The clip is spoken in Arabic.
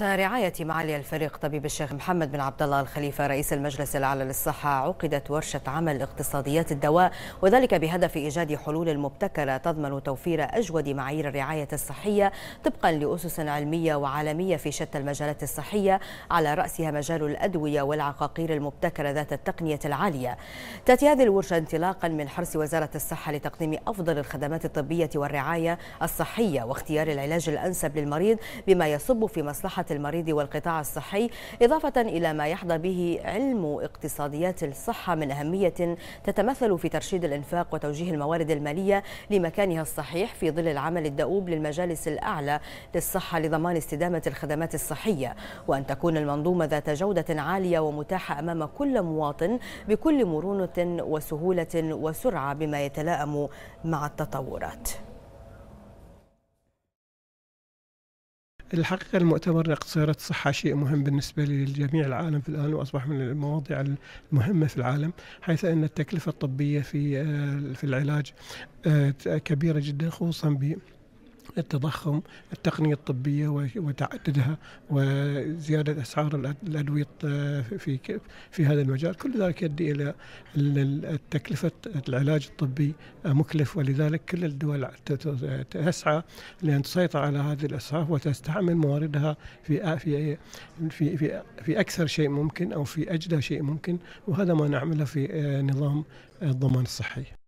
تحت رعاية معالي الفريق طبيب الشيخ محمد بن عبد الله الخليفة رئيس المجلس الأعلى للصحة عقدت ورشة عمل اقتصاديات الدواء وذلك بهدف إيجاد حلول مبتكرة تضمن توفير أجود معايير الرعاية الصحية طبقا لأسس علمية وعالمية في شتى المجالات الصحية على رأسها مجال الأدوية والعقاقير المبتكرة ذات التقنية العالية. تأتي هذه الورشة انطلاقا من حرص وزارة الصحة لتقديم أفضل الخدمات الطبية والرعاية الصحية واختيار العلاج الأنسب للمريض بما يصب في مصلحة المريض والقطاع الصحي إضافة إلى ما يحظى به علم اقتصاديات الصحة من أهمية تتمثل في ترشيد الإنفاق وتوجيه الموارد المالية لمكانها الصحيح في ظل العمل الدؤوب للمجالس الأعلى للصحة لضمان استدامة الخدمات الصحية وأن تكون المنظومة ذات جودة عالية ومتاحة أمام كل مواطن بكل مرونة وسهولة وسرعة بما يتلائم مع التطورات الحقيقة المؤتمر قصيرة الصحة شيء مهم بالنسبة لجميع العالم في الآن وأصبح من المواضيع المهمة في العالم حيث أن التكلفة الطبية في آه، في العلاج آه، كبيرة جدا خصوصا التضخم التقنية الطبية وتعددها وزيادة أسعار الأدوية في في هذا المجال كل ذلك يؤدي إلى تكلفة العلاج الطبي مكلف ولذلك كل الدول تسعى لأن تسيطر على هذه الأسعار وتستعمل مواردها في في إيه، في في, في أكثر شيء ممكن أو في أجدى شيء ممكن وهذا ما نعمله في آه، نظام الضمان الصحي